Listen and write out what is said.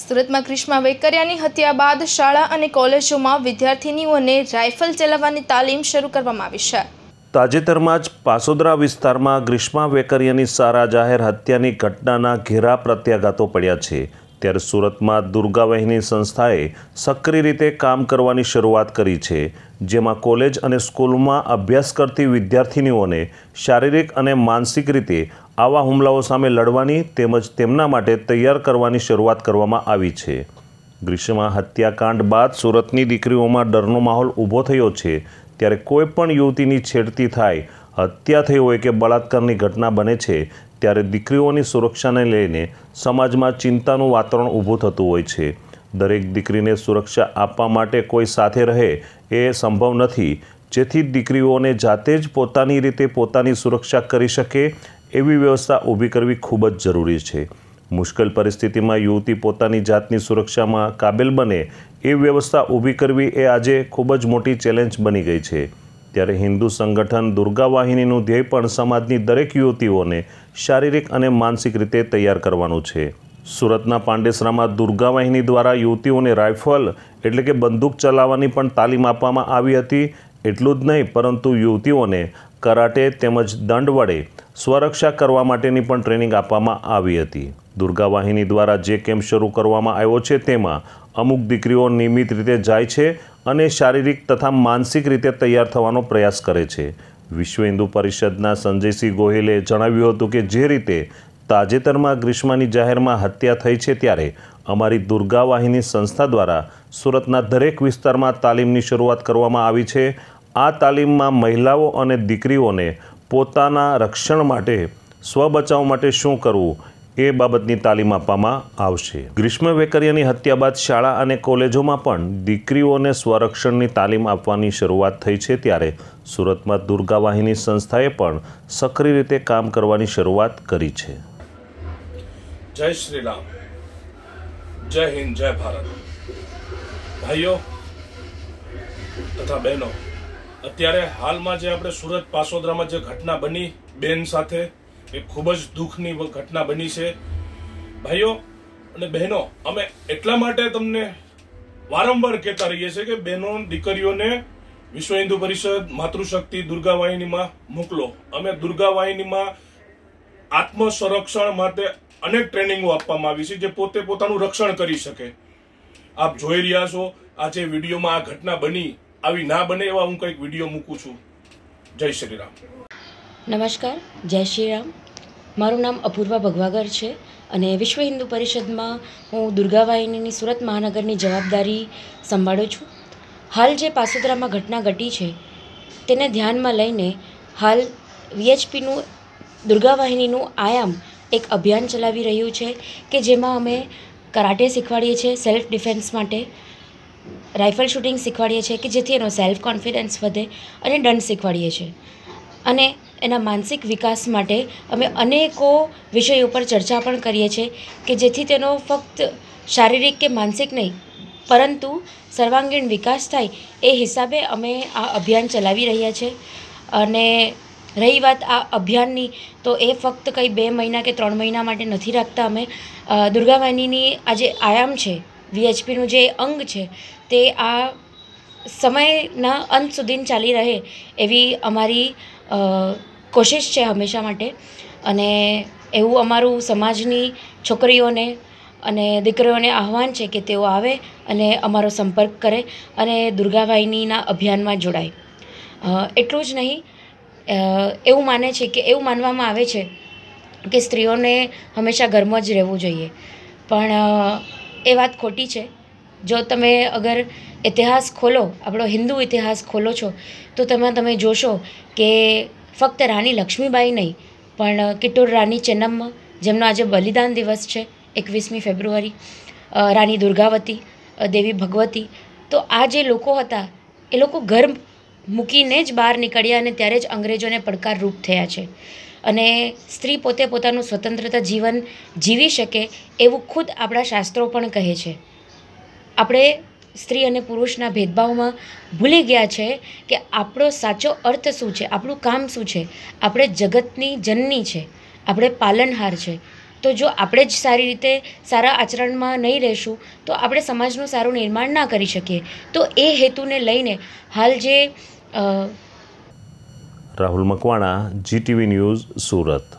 સુરતમાં ક્રિશ્મા વેકરિયાની હત્યા બાદ શાળા અને કોલેજોમાં વિદ્યાર્થીનીઓને રાઇફલ ચલાવવાની તાલીમ શરૂ કરવામાં આવી છે તાજેતરમાં જ પાસોદરા વિસ્તારમાં ગ્રીષ્મા વેકરિયાની સારા જાહેર હત્યાની ઘટનાના ઘેરા પ્રત્યાઘાતો પડ્યા છે ત્યારે સુરતમાં દુર્ગાવહિની સંસ્થાએ સક્રિય રીતે કામ કરવાની શરૂઆત કરી છે જેમાં કોલેજ અને સ્કૂલમાં અભ્યાસ કરતી વિદ્યાર્થીનીઓને શારીરિક અને માનસિક રીતે આવા હુમલાઓ સામે લડવાની તેમજ તેમના માટે તૈયાર કરવાની શરૂઆત કરવામાં આવી છે ગ્રીષ્મા હત્યાકાંડ બાદ સુરતની દીકરીઓમાં ડરનો માહોલ ઊભો થયો છે ત્યારે કોઈપણ યુવતીની છેડતી થાય હત્યા થઈ હોય કે બળાત્કારની ઘટના બને છે ત્યારે દીકરીઓની સુરક્ષાને લઈને સમાજમાં ચિંતાનું વાતાવરણ ઊભું થતું હોય છે દરેક દીકરીને સુરક્ષા આપવા માટે કોઈ સાથે રહે એ સંભવ નથી જેથી દીકરીઓને જાતે જ પોતાની રીતે પોતાની સુરક્ષા કરી શકે એવી વ્યવસ્થા ઊભી કરવી ખૂબ જ જરૂરી છે મુશ્કેલ પરિસ્થિતિમાં યુવતી પોતાની જાતની સુરક્ષામાં કાબેલ બને એ વ્યવસ્થા ઊભી કરવી એ આજે ખૂબ જ મોટી ચેલેન્જ બની ગઈ છે ત્યારે હિન્દુ સંગઠન દુર્ગા વાહિનીનું ધ્યેય પણ સમાજની દરેક યુવતીઓને શારીરિક અને માનસિક રીતે તૈયાર કરવાનું છે સુરતના પાંડેસરામાં દુર્ગા વાહિની દ્વારા યુવતીઓને રાઇફલ એટલે કે બંદૂક ચલાવવાની પણ તાલીમ આપવામાં આવી હતી એટલું જ નહીં પરંતુ યુવતીઓને કરાટે તેમજ દંડ વડે સ્વરક્ષા કરવા માટેની પણ ટ્રેનિંગ આપવામાં આવી હતી દુર્ગા વાહિની દ્વારા જે કેમ્પ શરૂ કરવામાં આવ્યો છે તેમાં અમુક દીકરીઓ નિયમિત રીતે જાય છે અને શારીરિક તથા માનસિક રીતે તૈયાર થવાનો પ્રયાસ કરે છે વિશ્વ હિન્દુ પરિષદના સંજયસિંહ ગોહિલે જણાવ્યું હતું કે જે રીતે તાજેતરમાં ગ્રીષ્માની જાહેરમાં હત્યા થઈ છે ત્યારે અમારી દુર્ગા વાહિની સંસ્થા દ્વારા સુરતના દરેક વિસ્તારમાં તાલીમની શરૂઆત કરવામાં આવી છે આ તાલીમમાં મહિલાઓ અને દીકરીઓને પોતાના રક્ષણ માટે સ્વબચાવ માટે શું કરવું એ બાબતની તાલીમ આપવામાં આવશે ગ્રીષ્મ વેકરિયાની હત્યા બાદ શાળા અને કોલેજોમાં પણ દીકરીઓને સ્વરક્ષણની તાલીમ આપવાની શરૂઆત થઈ છે ત્યારે સુરતમાં દુર્ગા સંસ્થાએ પણ સક્રિય રીતે કામ કરવાની શરૂઆત કરી છે જય શ્રી રામ જય હિન્દ જય ભારત ભાઈઓ તથા બહેનો અત્યારે હાલમાં જે આપણે સુરત પાસોદરામાં જે ઘટના બની બેન સાથે એ ખૂબ જ દુઃખની ઘટના બની છે ભાઈઓ અને બહેનો અમે એટલા માટે તમને વારંવાર કહેતા રહીએ છીએ કે બહેનો દીકરીઓને વિશ્વ હિન્દુ પરિષદ માતૃશક્તિ દુર્ગા વાહિનીમાં મોકલો અમે દુર્ગા વાહિનીમાં આત્મસંરક્ષણ માટે અનેક ટ્રેનિંગો આપવામાં આવી છે જે પોતે પોતાનું રક્ષણ કરી શકે આપ જોઈ રહ્યા છો આજે વિડીયોમાં આ ઘટના બની આવી ના બને એવા હું કંઈક વિડીયો મૂકું છું જય શ્રી રામ નમસ્કાર જય શ્રી રામ મારું નામ અપૂર્વા ભગવાગર છે અને વિશ્વ હિન્દુ પરિષદમાં હું દુર્ગાવાહિનીની સુરત મહાનગરની જવાબદારી સંભાળું છું હાલ જે પાસોદરામાં ઘટના ઘટી છે તેને ધ્યાનમાં લઈને હાલ વીએચપીનું દુર્ગાવાહિનીનું આયામ એક અભિયાન ચલાવી રહ્યું છે કે જેમાં અમે કરાટે શીખવાડીએ છીએ સેલ્ફ ડિફેન્સ માટે રાઇફલ શૂટિંગ શીખવાડીએ છીએ કે જેથી એનો સેલ્ફ કોન્ફિડન્સ વધે અને દંડ શીખવાડીએ છીએ અને એના માનસિક વિકાસ માટે અમે અનેકો વિષય ઉપર ચર્ચા પણ કરીએ છીએ કે જેથી તેનો ફક્ત શારીરિક કે માનસિક નહીં પરંતુ સર્વાંગીણ વિકાસ થાય એ હિસાબે અમે આ અભિયાન ચલાવી રહ્યા છીએ અને રહી વાત આ અભિયાનની તો એ ફક્ત કંઈ બે મહિના કે ત્રણ મહિના માટે નથી રાખતા અમે દુર્ગાવાહિનીની આ જે આયામ છે વીએચપીનું જે અંગ છે તે આ સમયના અંત સુધી ચાલી રહે એવી અમારી કોશિશ છે હંમેશા માટે અને એવું અમારું સમાજની છોકરીઓને અને દીકરીઓને આહવાન છે કે તેઓ આવે અને અમારો સંપર્ક કરે અને દુર્ગાભાઈનીના અભિયાનમાં જોડાય એટલું જ નહીં એવું માને છે કે એવું માનવામાં આવે છે કે સ્ત્રીઓને હંમેશા ઘરમાં જ રહેવું જોઈએ પણ એ વાત ખોટી છે જો તમે અગર ઇતિહાસ ખોલો આપણો હિન્દુ ઇતિહાસ ખોલો છો તો તેમાં તમે જોશો કે ફક્ત રાણી લક્ષ્મીબાઈ નહીં પણ કિટોર રાણી ચેન્નમ્મા જેમનો આજે બલિદાન દિવસ છે એકવીસમી ફેબ્રુઆરી રાણી દુર્ગાવતી દેવી ભગવતી તો આ જે લોકો હતા એ લોકો ઘર મૂકીને જ બહાર નીકળ્યા અને ત્યારે જ અંગ્રેજોને પડકારરૂપ થયા છે અને સ્ત્રી પોતે પોતાનું સ્વતંત્રતા જીવન જીવી શકે એવું ખુદ આપણા શાસ્ત્રો પણ કહે છે આપણે સ્ત્રી અને પુરુષના ભેદભાવમાં ભૂલી ગયા છે કે આપણો સાચો અર્થ શું છે આપણું કામ શું છે આપણે જગતની જનની છે આપણે પાલનહાર છે તો જો આપણે જ સારી રીતે સારા આચરણમાં નહીં રહેશું તો આપણે સમાજનું સારું નિર્માણ ના કરી શકીએ તો એ હેતુને લઈને હાલ જે રાહુલ મકવાણા જીટીવી ન્યૂઝ સુરત